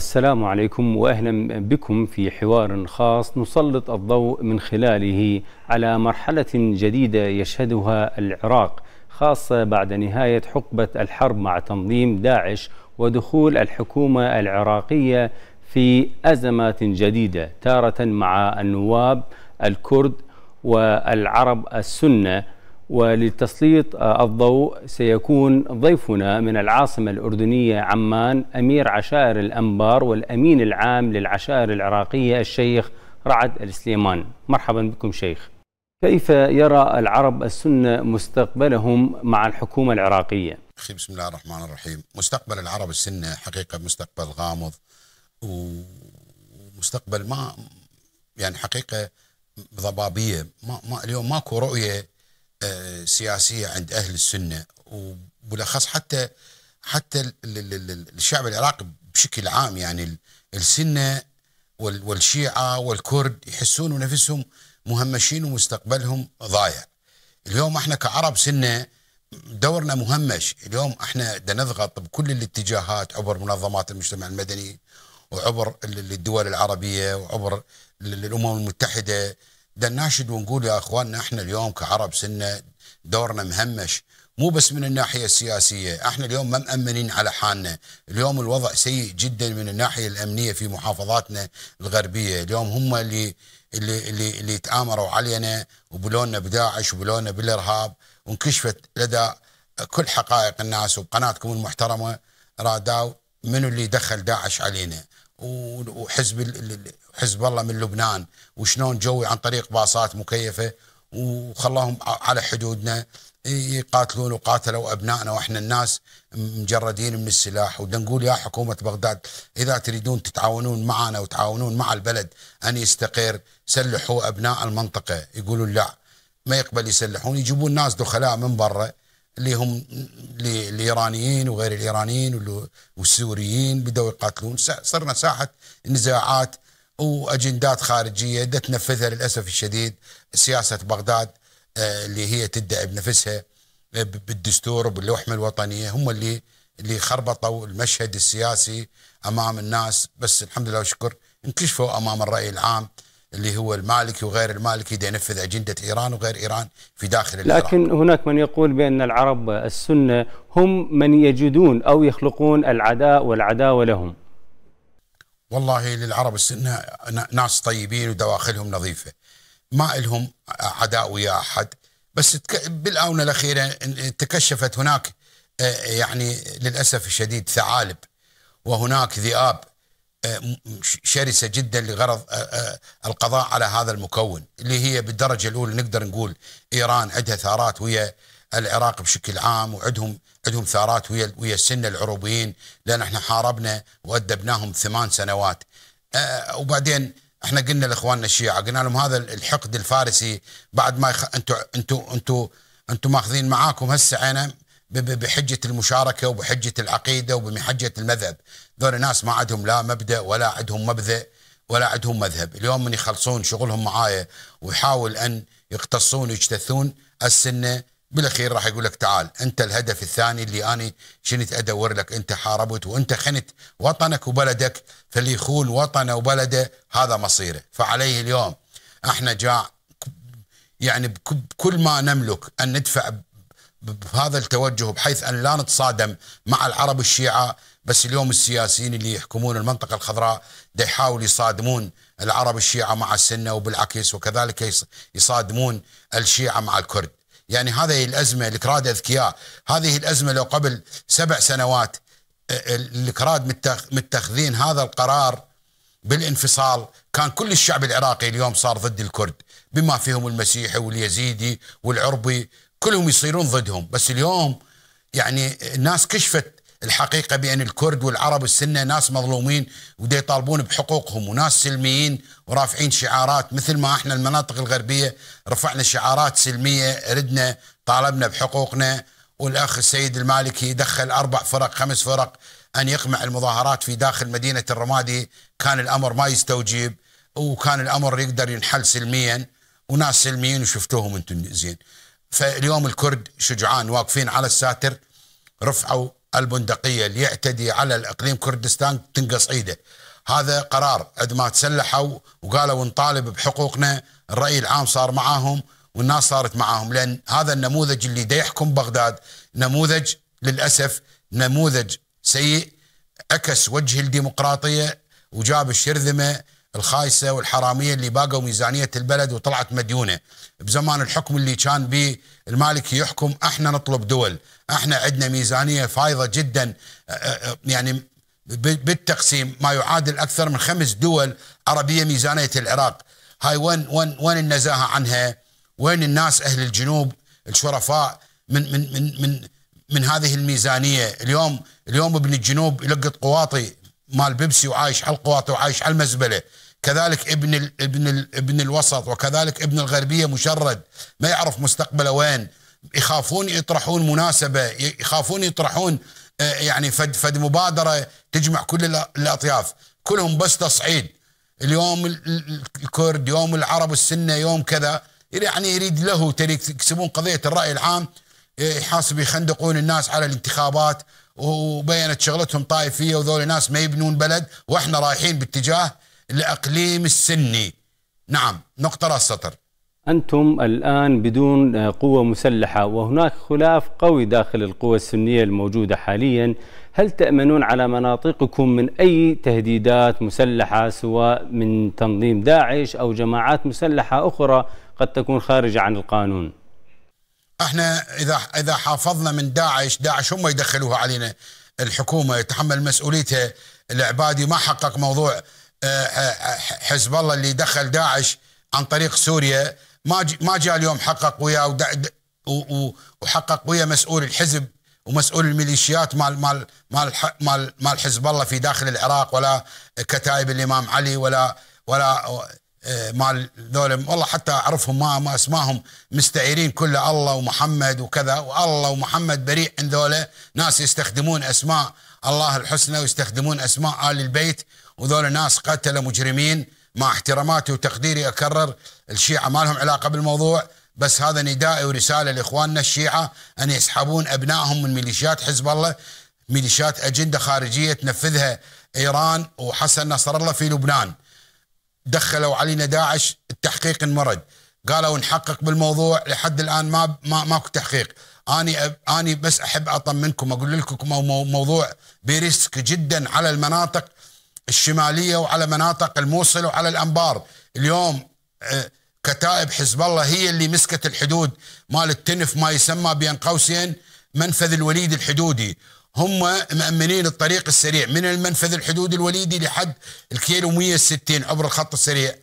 السلام عليكم واهلا بكم في حوار خاص نسلط الضوء من خلاله على مرحله جديده يشهدها العراق خاصه بعد نهايه حقبه الحرب مع تنظيم داعش ودخول الحكومه العراقيه في ازمات جديده تاره مع النواب الكرد والعرب السنه ولتسليط آه، الضوء سيكون ضيفنا من العاصمة الأردنية عمان أمير عشائر الأنبار والأمين العام للعشائر العراقية الشيخ رعد السليمان مرحبا بكم شيخ كيف يرى العرب السنة مستقبلهم مع الحكومة العراقية؟ أخي بسم الله الرحمن الرحيم مستقبل العرب السنة حقيقة مستقبل غامض ومستقبل ما يعني حقيقة ضبابية ما, ما اليوم ماكو رؤية آه، سياسيه عند اهل السنه وبالاخص حتى حتى الشعب العراقي بشكل عام يعني السنه والشيعه والكرد يحسون نفسهم مهمشين ومستقبلهم ضايع. اليوم احنا كعرب سنه دورنا مهمش، اليوم احنا بدنا نضغط بكل الاتجاهات عبر منظمات المجتمع المدني وعبر الدول العربيه وعبر الامم المتحده ده ناشد ونقول يا اخواننا احنا اليوم كعرب سنه دورنا مهمش مو بس من الناحيه السياسيه، احنا اليوم ما مامنين على حالنا، اليوم الوضع سيء جدا من الناحيه الامنيه في محافظاتنا الغربيه، اليوم هم اللي اللي اللي, اللي تآمروا علينا وبلونا بداعش وبلونا بالارهاب وانكشفت لدى كل حقائق الناس وبقناتكم المحترمه راداو منو اللي دخل داعش علينا وحزب حزب الله من لبنان وشلون جوي عن طريق باصات مكيفه وخلاهم على حدودنا يقاتلون وقاتلوا ابنائنا واحنا الناس مجردين من السلاح ونقول نقول يا حكومه بغداد اذا تريدون تتعاونون معنا وتعاونون مع البلد ان يستقر سلحوا ابناء المنطقه يقولون لا ما يقبل يسلحون يجيبون ناس دخلاء من برا اللي هم الايرانيين وغير الايرانيين والسوريين بدوا يقاتلون صرنا ساحه نزاعات واجندات خارجيه تنفذها للاسف الشديد سياسه بغداد آه، اللي هي تدعي بنفسها آه، بالدستور وباللوحمه الوطنيه هم اللي اللي خربطوا المشهد السياسي امام الناس بس الحمد لله والشكر انكشفوا امام الراي العام اللي هو المالكي وغير المالكي دا ينفذ أجندة إيران وغير إيران في داخل لكن العراق لكن هناك من يقول بأن العرب السنة هم من يجدون أو يخلقون العداء والعداوة لهم والله للعرب السنة ناس طيبين ودواخلهم نظيفة ما إلهم عداء ويا أحد بس بالآونة الأخيرة تكشفت هناك آه، يعني للأسف الشديد ثعالب وهناك ذئاب آه، شرسه جدا لغرض آه، القضاء على هذا المكون اللي هي بالدرجه الاولى نقدر نقول ايران عندها ثارات ويا العراق بشكل عام وعندهم عندهم ثارات ويا ويا السنه العروبيين لان احنا حاربنا وادبناهم ثمان سنوات أه وبعدين احنا قلنا لاخواننا الشيعه قلنا لهم هذا الحقد الفارسي بعد ما يخ... انتم انتم انتم انتم ماخذين معاكم هسه عنا بحجه المشاركه وبحجه العقيده وبمحجه المذهب ذول ناس ما عندهم لا مبدا ولا عندهم مبدأ ولا عندهم مذهب اليوم من يخلصون شغلهم معايا ويحاول ان يقتصون ويجتثون السنه بالاخير راح يقول لك تعال انت الهدف الثاني اللي اني شنت ادور لك انت حاربت وانت خنت وطنك وبلدك فاللي يخون وطنه وبلده هذا مصيره فعليه اليوم احنا جاع يعني بكل ما نملك ان ندفع بهذا التوجه بحيث ان لا نتصادم مع العرب الشيعه بس اليوم السياسيين اللي يحكمون المنطقه الخضراء دا يحاول يصادمون العرب الشيعه مع السنه وبالعكس وكذلك يصادمون الشيعه مع الكرد يعني هذه الازمه الكراد اذكياء، هذه الازمه لو قبل سبع سنوات آه، آه، الكراد متخذين هذا القرار بالانفصال كان كل الشعب العراقي اليوم صار ضد الكرد بما فيهم المسيحي واليزيدي والعربي كلهم يصيرون ضدهم بس اليوم يعني الناس كشفت الحقيقه بان الكرد والعرب والسنه ناس مظلومين ودي يطالبون بحقوقهم وناس سلميين ورافعين شعارات مثل ما احنا المناطق الغربيه رفعنا شعارات سلميه ردنا طالبنا بحقوقنا والاخ السيد المالكي دخل اربع فرق خمس فرق ان يقمع المظاهرات في داخل مدينه الرمادي كان الامر ما يستوجب وكان الامر يقدر ينحل سلميا وناس سلميين وشفتوهم انتم زين فاليوم الكرد شجعان واقفين على الساتر رفعوا البندقية اللي يعتدي على الإقليم كردستان تنقص إيده هذا قرار عندما ما تسلحوا وقالوا نطالب بحقوقنا الرأي العام صار معاهم والناس صارت معاهم لأن هذا النموذج اللي يحكم بغداد نموذج للأسف نموذج سيء عكس وجه الديمقراطية وجاب الشرذمة الخايسه والحراميه اللي باقوا ميزانيه البلد وطلعت مديونه بزمان الحكم اللي كان به المالكي يحكم احنا نطلب دول احنا عندنا ميزانيه فايضه جدا يعني بالتقسيم ما يعادل اكثر من خمس دول عربيه ميزانيه العراق هاي وين وين وين النزاهه عنها وين الناس اهل الجنوب الشرفاء من من من من من هذه الميزانيه اليوم اليوم ابن الجنوب يلقط قواطي مال بيبسي وعايش على القواطي وعايش على المزبله كذلك ابن الـ ابن الـ ابن الوسط وكذلك ابن الغربيه مشرد ما يعرف مستقبله وين يخافون يطرحون مناسبه يخافون يطرحون آه، يعني فد فد مبادره تجمع كل الاطياف كلهم بس تصعيد اليوم الكرد يوم العرب السنه يوم كذا يعني يريد له يكسبون قضيه الراي العام آه، يحاسب يخندقون الناس على الانتخابات وبينت شغلتهم طائفيه وذول ناس ما يبنون بلد واحنا رايحين باتجاه الاقليم السني نعم نقطة رأس سطر أنتم الآن بدون قوة مسلحة وهناك خلاف قوي داخل القوى السنية الموجودة حاليا هل تأمنون على مناطقكم من أي تهديدات مسلحة سواء من تنظيم داعش أو جماعات مسلحة أخرى قد تكون خارجة عن القانون احنا اذا اذا حافظنا من داعش داعش هم يدخلوها علينا الحكومه يتحمل مسؤوليتها العبادي ما حقق موضوع حزب الله اللي دخل داعش عن طريق سوريا ما ما جاء اليوم حقق وياه وحقق ويا مسؤول الحزب ومسؤول الميليشيات مال مال مال مال مال حزب الله في داخل العراق ولا كتائب الامام علي ولا ولا آه، مال ذولا والله حتى اعرفهم ما ما اسماهم مستعيرين كل الله ومحمد وكذا والله ومحمد بريء عن ذولا ناس يستخدمون اسماء الله الحسنى ويستخدمون اسماء ال البيت وذول ناس قتلة مجرمين مع احتراماتي وتقديري أكرر الشيعة ما لهم علاقة بالموضوع بس هذا ندائي ورسالة لإخواننا الشيعة أن يسحبون أبنائهم من ميليشيات حزب الله ميليشيات أجندة خارجية تنفذها إيران وحسن نصر الله في لبنان دخلوا علينا داعش التحقيق انمرد قالوا نحقق بالموضوع لحد الآن ما ما ماكو تحقيق اني اني بس احب اطمنكم اقول لكم موضوع بريسك جدا على المناطق الشماليه وعلى مناطق الموصل وعلى الانبار اليوم آه، كتائب حزب الله هي اللي مسكت الحدود مال التنف ما يسمى بين قوسين منفذ الوليد الحدودي هم مأمنين الطريق السريع من المنفذ الحدودي الوليدي لحد الكيلو 160 عبر الخط السريع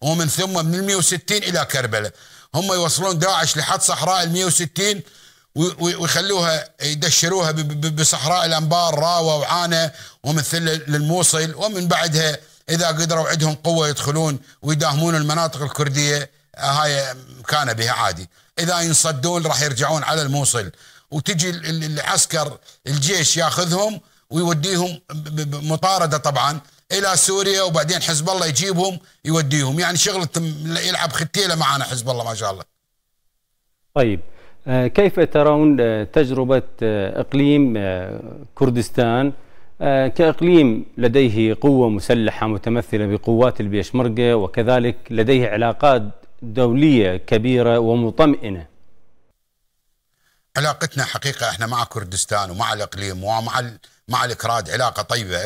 ومن ثم من 160 إلى كربله هم يوصلون داعش لحد صحراء ال 160 ويخلوها يدشروها بصحراء الانبار راوه وعانه ومثل للموصل ومن بعدها اذا قدروا عندهم قوه يدخلون ويداهمون المناطق الكرديه هاي كان بها عادي اذا ينصدون راح يرجعون على الموصل وتجي العسكر الجيش ياخذهم ويوديهم مطارده طبعا الى سوريا وبعدين حزب الله يجيبهم يوديهم يعني شغله يلعب ختيله معنا حزب الله ما شاء الله طيب آه، كيف ترون آه، تجربة آه، إقليم كردستان كإقليم لديه قوة مسلحة متمثلة بقوات البيشمركة وكذلك لديه علاقات دولية كبيرة ومطمئنة علاقتنا حقيقة احنا مع كردستان ومع الإقليم ومع مع الإكراد علاقة طيبة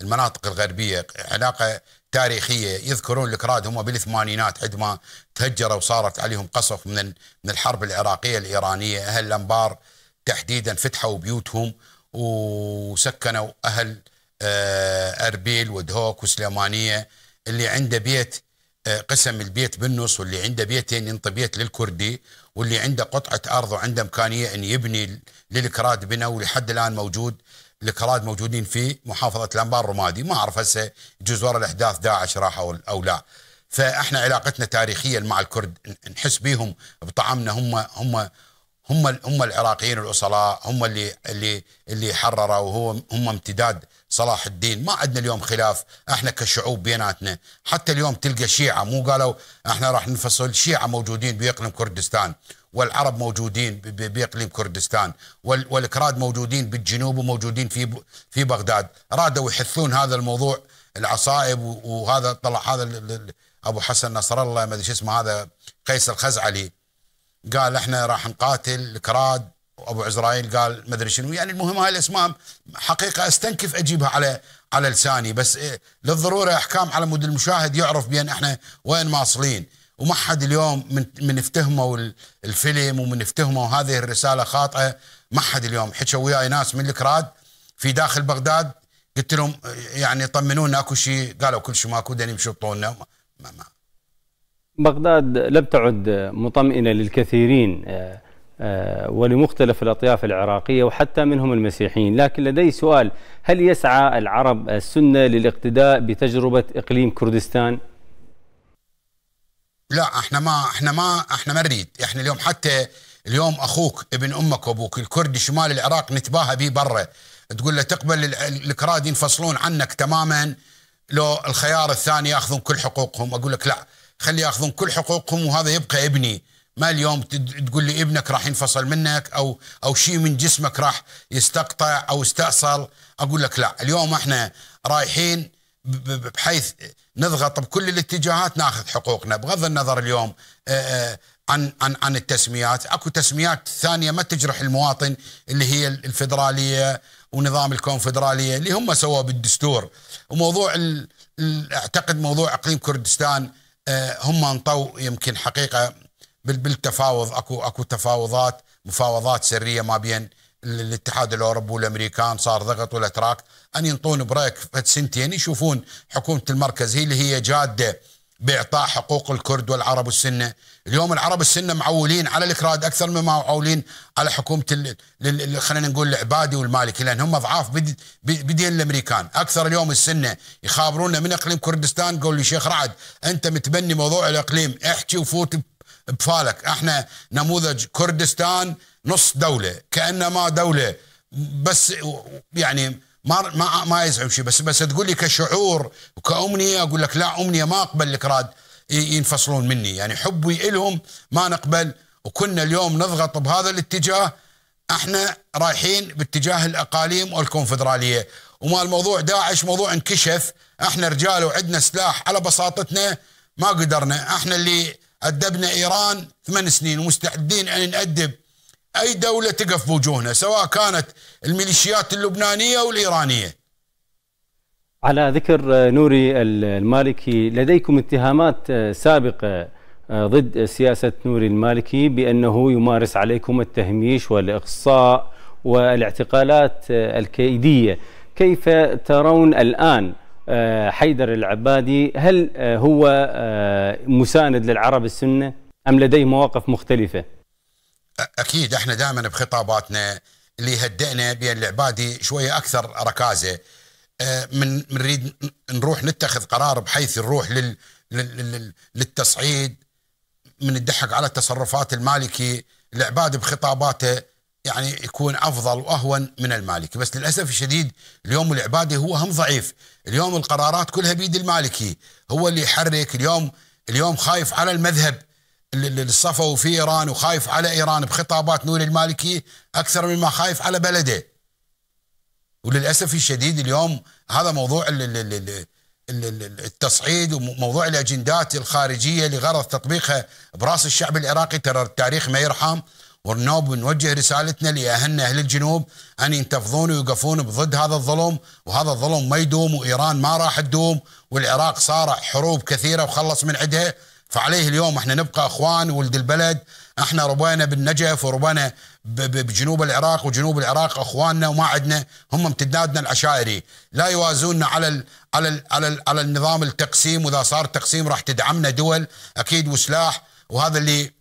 المناطق الغربية علاقة تاريخيه يذكرون الكراد هم بالثمانينات عندما تهجروا وصارت عليهم قصف من من الحرب العراقيه الايرانيه اهل الانبار تحديدا فتحوا بيوتهم وسكنوا اهل آه، اربيل ودهوك وسليمانيه اللي عنده بيت آه، قسم البيت بالنص واللي عنده بيتين ينطي بيت للكردي واللي عنده قطعه ارض وعنده امكانيه ان يبني للكراد بنوا ولحد الان موجود الكراد موجودين في محافظه الانبار رمادي ما اعرف هسه يجوز وراء الاحداث داعش راح او لا فاحنا علاقتنا تاريخيا مع الكرد نحس بهم بطعمنا هم هم هم هم العراقيين الاصلاء هم اللي اللي اللي حرروا وهو هم امتداد صلاح الدين ما عندنا اليوم خلاف احنا كشعوب بيناتنا حتى اليوم تلقى شيعه مو قالوا احنا راح ننفصل شيعه موجودين باقليم كردستان والعرب موجودين باقليم كردستان والاكراد موجودين بالجنوب وموجودين في في بغداد رادوا يحثون هذا الموضوع العصائب وهذا طلع هذا ابو حسن نصر الله ما ادري شو اسمه هذا قيس الخزعلي قال احنا راح نقاتل الكراد وابو عزرائيل قال ما ادري شنو يعني المهم هاي الاسماء حقيقه استنكف اجيبها على على لساني بس إيه، للضروره احكام على مود المشاهد يعرف بان احنا وين ماصلين وما حد اليوم من من افتهموا الفيلم ومن افتهموا هذه الرساله خاطئه ما حد اليوم حكوا وياي ناس من الكراد في داخل بغداد قلت لهم يعني طمنونا اكو شيء قالوا كل شيء ماكو دني بشبطونا ما ما بغداد لم تعد مطمئنه للكثيرين آه، آه، ولمختلف الاطياف العراقيه وحتى منهم المسيحيين، لكن لدي سؤال هل يسعى العرب السنه للاقتداء بتجربه اقليم كردستان؟ لا احنا ما احنا ما احنا ما نريد احنا اليوم حتى اليوم اخوك ابن امك وابوك الكردي شمال العراق نتباهى به برا تقول له تقبل الكراد ينفصلون عنك تماما لو الخيار الثاني ياخذون كل حقوقهم اقول لك لا خلي ياخذون كل حقوقهم وهذا يبقى ابني ما اليوم تقول لي ابنك راح ينفصل منك او او شيء من جسمك راح يستقطع او استأصل اقول لك لا اليوم احنا رايحين بحيث نضغط بكل الاتجاهات ناخذ حقوقنا بغض النظر اليوم آه، آه، عن عن عن التسميات اكو تسميات ثانيه ما تجرح المواطن اللي هي الفدراليه ونظام الكونفدراليه اللي هم سووه بالدستور وموضوع اعتقد موضوع اقليم كردستان آه، هم انطوا يمكن حقيقه بالتفاوض اكو اكو تفاوضات مفاوضات سريه ما بين للاتحاد الاوروبي والامريكان صار ضغط والاتراك ان ينطون بريك فد سنتين يشوفون حكومه المركز هي اللي هي جاده باعطاء حقوق الكرد والعرب والسنه، اليوم العرب السنه معولين على الاكراد اكثر مما معولين على حكومه خلينا نقول العبادي والمالكي لان هم اضعاف بدين الامريكان، اكثر اليوم السنه يخابرونا من اقليم كردستان قول لي شيخ رعد انت متبني موضوع الاقليم احكي وفوت بفالك احنا نموذج كردستان نص دولة كأنما دولة بس يعني ما ما ما يزعم شيء بس بس تقول لي كشعور وكأمنية أقول لك لا أمنية ما أقبل الكراد ينفصلون مني يعني حبي إلهم ما نقبل وكنا اليوم نضغط بهذا الاتجاه احنا رايحين باتجاه الأقاليم والكونفدرالية وما الموضوع داعش موضوع انكشف احنا رجال وعندنا سلاح على بساطتنا ما قدرنا احنا اللي أدبنا إيران ثمان سنين ومستعدين أن نأدب أي دولة تقف بوجوهنا سواء كانت الميليشيات اللبنانية والإيرانية على ذكر نوري المالكي لديكم اتهامات سابقة ضد سياسة نوري المالكي بأنه يمارس عليكم التهميش والإقصاء والاعتقالات الكيدية كيف ترون الآن آه، حيدر العبادي هل آه، هو آه، مساند للعرب السنة أم لديه مواقف مختلفة؟ أكيد احنا دائما بخطاباتنا اللي هدئنا بأن العبادي شوية أكثر ركازة من نريد نروح نتخذ قرار بحيث نروح لل للتصعيد من الضحك على تصرفات المالكي العباد بخطاباته يعني يكون افضل واهون من المالكي بس للاسف الشديد اليوم العبادي هو هم ضعيف اليوم القرارات كلها بيد المالكي هو اللي يحرك اليوم اليوم خايف على المذهب اللي في ايران وخايف على ايران بخطابات نور المالكي اكثر مما خايف على بلده وللاسف الشديد اليوم هذا موضوع التصعيد وموضوع الاجندات الخارجيه لغرض تطبيقها براس الشعب العراقي ترى التاريخ ما يرحم ورنوب ونوجه رسالتنا لأهلنا أهل الجنوب أن ينتفضون ويقفون بضد هذا الظلم وهذا الظلم ما يدوم وإيران ما راح تدوم والعراق صار حروب كثيرة وخلص من عدها فعليه اليوم احنا نبقى اخوان ولد البلد احنا ربانا بالنجف وربانا بجنوب العراق وجنوب العراق اخواننا وما عندنا هم امتدادنا العشائري لا يوازوننا على الـ على الـ على, الـ على النظام التقسيم واذا صار تقسيم راح تدعمنا دول اكيد وسلاح وهذا اللي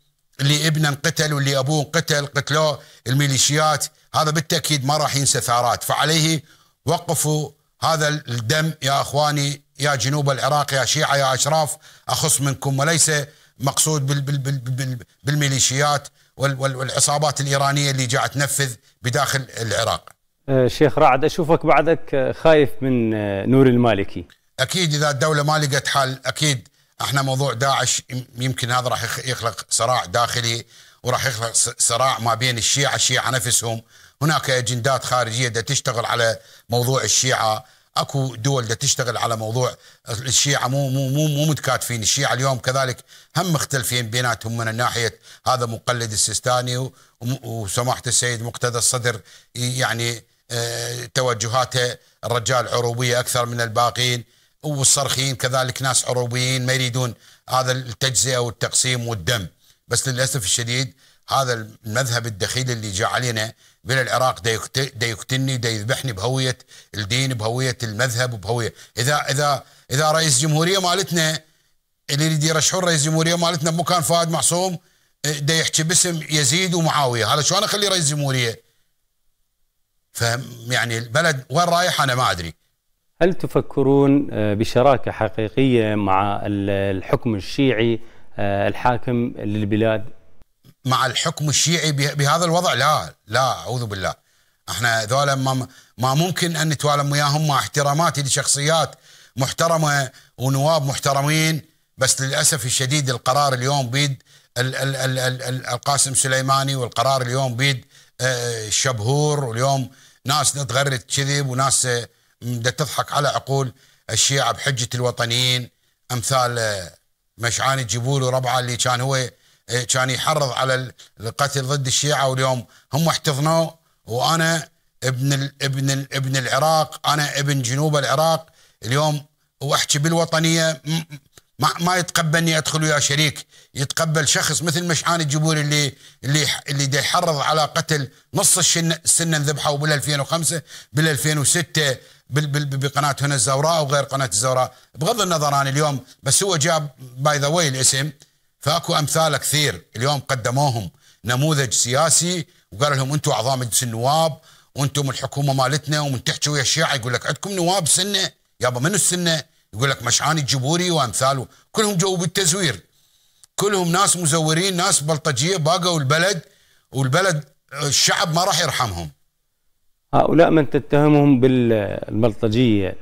اللي ابنه انقتل واللي ابوه انقتل قتلوه الميليشيات هذا بالتاكيد ما راح ينسى ثارات فعليه وقفوا هذا الدم يا اخواني يا جنوب العراق يا شيعه يا اشراف اخص منكم وليس مقصود بال بال بال بال بالميليشيات والعصابات الايرانيه اللي جاءت تنفذ بداخل العراق. أه، شيخ رعد اشوفك بعدك خايف من أه، نور المالكي. اكيد اذا الدوله ما لقت حل اكيد احنا موضوع داعش يمكن هذا راح يخلق صراع داخلي وراح يخلق صراع ما بين الشيعة الشيعة نفسهم هناك اجندات خارجية دا تشتغل على موضوع الشيعة اكو دول دا تشتغل على موضوع الشيعة مو مو مو, مو متكاتفين الشيعة اليوم كذلك هم مختلفين بيناتهم من ناحية هذا مقلد السيستاني وسماحة السيد مقتدى الصدر يعني آه، توجهاته الرجال عروبية أكثر من الباقين والصرخين كذلك ناس عروبيين ما يريدون هذا التجزئه والتقسيم والدم بس للاسف الشديد هذا المذهب الدخيل اللي جاء علينا من العراق دا يقتلني دا يذبحني بهويه الدين بهويه المذهب وبهويه اذا اذا اذا رئيس جمهوريه مالتنا اللي يريد يرشحون رئيس جمهوريه مالتنا بمكان فؤاد معصوم إيه، دا يحكي باسم يزيد ومعاويه هذا شلون اخلي رئيس جمهوريه؟ فهم يعني البلد وين رايح انا ما ادري هل تفكرون آه، بشراكة حقيقية مع الحكم الشيعي آه، الحاكم للبلاد؟ مع الحكم الشيعي بهذا الوضع لا لا أعوذ بالله احنا ذولا ما, ما ممكن ان نتوالم وياهم مع احتراماتي لشخصيات محترمه ونواب محترمين بس للاسف الشديد القرار اليوم بيد ال ال ال ال ال القاسم سليماني والقرار اليوم بيد الشبهور آه، واليوم ناس تغرد كذب وناس تضحك على عقول الشيعة بحجة الوطنيين أمثال آه، مشعان الجبول وربعه اللي كان هو آه، كان يحرض على القتل ضد الشيعة واليوم هم احتضنوه وأنا ابن الـ ابن الـ ابن العراق أنا ابن جنوب العراق اليوم واحكي بالوطنية ما ما يتقبلني ادخل ويا شريك يتقبل شخص مثل مشعان الجبوري اللي اللي اللي دا يحرض على قتل نص السنه انذبحوا بال 2005 بال 2006 بقناه هنا الزوراء وغير قناه الزوراء بغض النظر انا اليوم بس هو جاب باي ذا واي الاسم فاكو امثال كثير اليوم قدموهم نموذج سياسي وقال لهم انتم اعضاء مجلس النواب وانتم الحكومه مالتنا ومن تحكي ويا الشيعه يقول لك عندكم نواب سنه يابا منو السنه؟ يقول لك مشعاني الجبوري وامثاله كلهم جو بالتزوير كلهم ناس مزورين ناس بلطجيه باقوا البلد والبلد الشعب ما راح يرحمهم هؤلاء من تتهمهم بالبلطجيه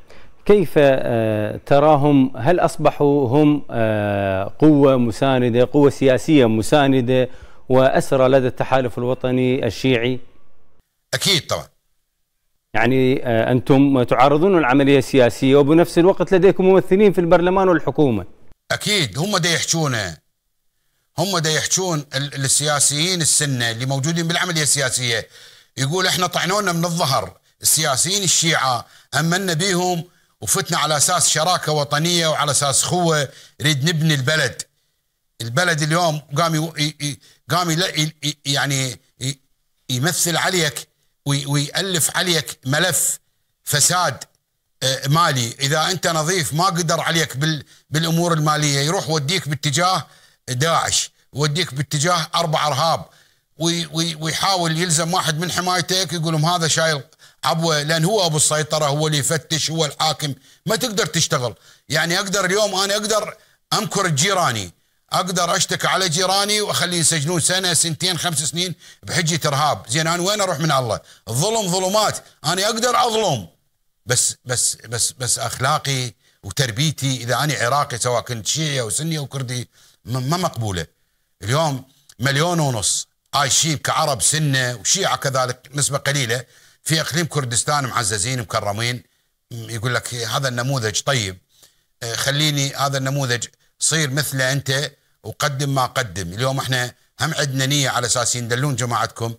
كيف آه، تراهم هل اصبحوا هم آه، قوه مسانده قوه سياسيه مسانده واسرى لدى التحالف الوطني الشيعي اكيد طبعا يعني آه، أنتم تعارضون العملية السياسية وبنفس الوقت لديكم ممثلين في البرلمان والحكومة أكيد هم دا يحجونه هم دا يحجون السياسيين السنة اللي موجودين بالعملية السياسية يقول احنا طعنونا من الظهر السياسيين الشيعة أمنا بيهم وفتنا على أساس شراكة وطنية وعلى أساس خوة نريد نبني البلد البلد اليوم قام قام يعني يمثل عليك ويألف عليك ملف فساد آه، مالي إذا أنت نظيف ما قدر عليك بالأمور المالية يروح وديك باتجاه داعش وديك باتجاه أربع أرهاب ويحاول يلزم واحد من حمايتك يقول لهم هذا شايل عبوه لان هو ابو السيطره هو اللي يفتش هو الحاكم ما تقدر تشتغل يعني اقدر اليوم انا اقدر امكر جيراني اقدر اشتكي على جيراني واخليه يسجنون سنه سنتين خمس سنين بحجه ارهاب، زين انا وين اروح من الله؟ الظلم ظلمات، انا اقدر اظلم بس بس بس بس اخلاقي وتربيتي اذا انا عراقي سواء كنت شيعي او سني او كردي ما مقبوله. اليوم مليون ونص عايشين كعرب سنه وشيعه كذلك نسبه قليله في اقليم كردستان معززين مكرمين يقول لك هذا النموذج طيب إيه، خليني هذا النموذج صير مثله انت وقدم ما قدم اليوم احنا هم عندنا نيه على اساس يندلون جماعتكم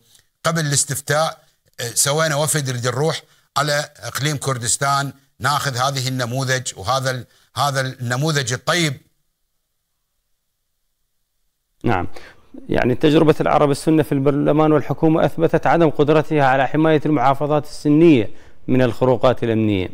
قبل الاستفتاء آه، سوينا وفد اللي نروح على اقليم كردستان ناخذ هذه النموذج وهذا هذا النموذج الطيب نعم يعني تجربة العرب السنة في البرلمان والحكومة أثبتت عدم قدرتها على حماية المحافظات السنية من الخروقات الأمنية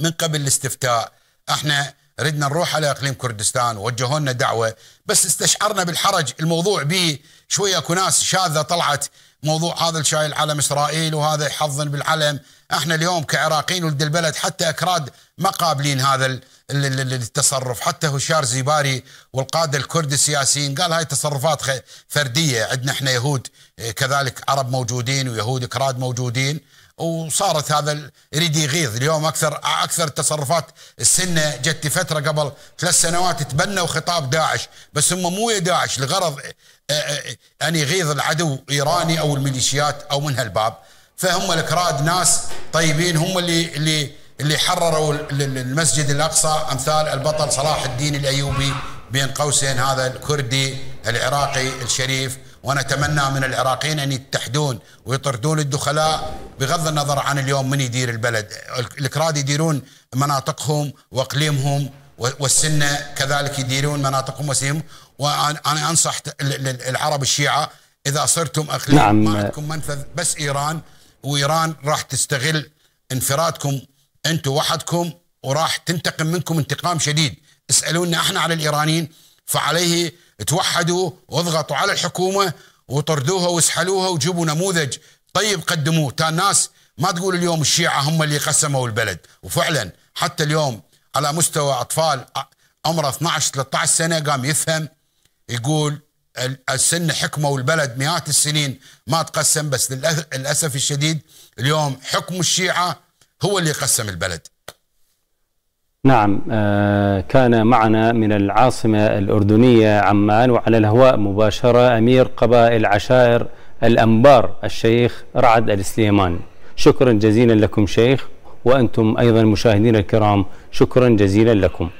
من قبل الاستفتاء احنا ردنا نروح على اقليم كردستان ووجهوا لنا دعوه بس استشعرنا بالحرج الموضوع به شويه اكو ناس شاذه طلعت موضوع هذا الشايل علم اسرائيل وهذا يحضن بالعلم احنا اليوم كعراقيين ولد البلد حتى اكراد ما قابلين هذا التصرف حتى هشار زيباري والقاده الكرد السياسيين قال هاي تصرفات فرديه عندنا احنا يهود إيه، كذلك عرب موجودين ويهود اكراد موجودين وصارت هذا يريد يغيظ اليوم اكثر اكثر التصرفات السنه جت فتره قبل ثلاث سنوات تبنوا خطاب داعش بس هم مو داعش لغرض ان يغيظ العدو ايراني او الميليشيات او من هالباب فهم الاكراد ناس طيبين هم اللي اللي اللي حرروا المسجد الاقصى امثال البطل صلاح الدين الايوبي بين قوسين هذا الكردي العراقي الشريف ونتمنى من العراقيين ان يتحدون ويطردون الدخلاء بغض النظر عن اليوم من يدير البلد الكراد يديرون مناطقهم واقليمهم والسنه كذلك يديرون مناطقهم وسيم وانا انصح العرب الشيعه اذا صرتم اقليم نعم. ما عندكم منفذ بس ايران وايران راح تستغل انفرادكم انتم وحدكم وراح تنتقم منكم انتقام شديد اسالونا احنا على الايرانيين فعليه توحدوا واضغطوا على الحكومه وطردوها واسحلوها وجيبوا نموذج طيب قدموه تا الناس ما تقول اليوم الشيعه هم اللي قسموا البلد وفعلا حتى اليوم على مستوى اطفال عمره 12 13 سنه قام يفهم يقول السن حكمه والبلد مئات السنين ما تقسم بس للاسف الشديد اليوم حكم الشيعه هو اللي قسم البلد نعم آه، كان معنا من العاصمة الأردنية عمان وعلى الهواء مباشرة أمير قبائل عشائر الأنبار الشيخ رعد السليمان شكرا جزيلا لكم شيخ وأنتم أيضا مشاهدين الكرام شكرا جزيلا لكم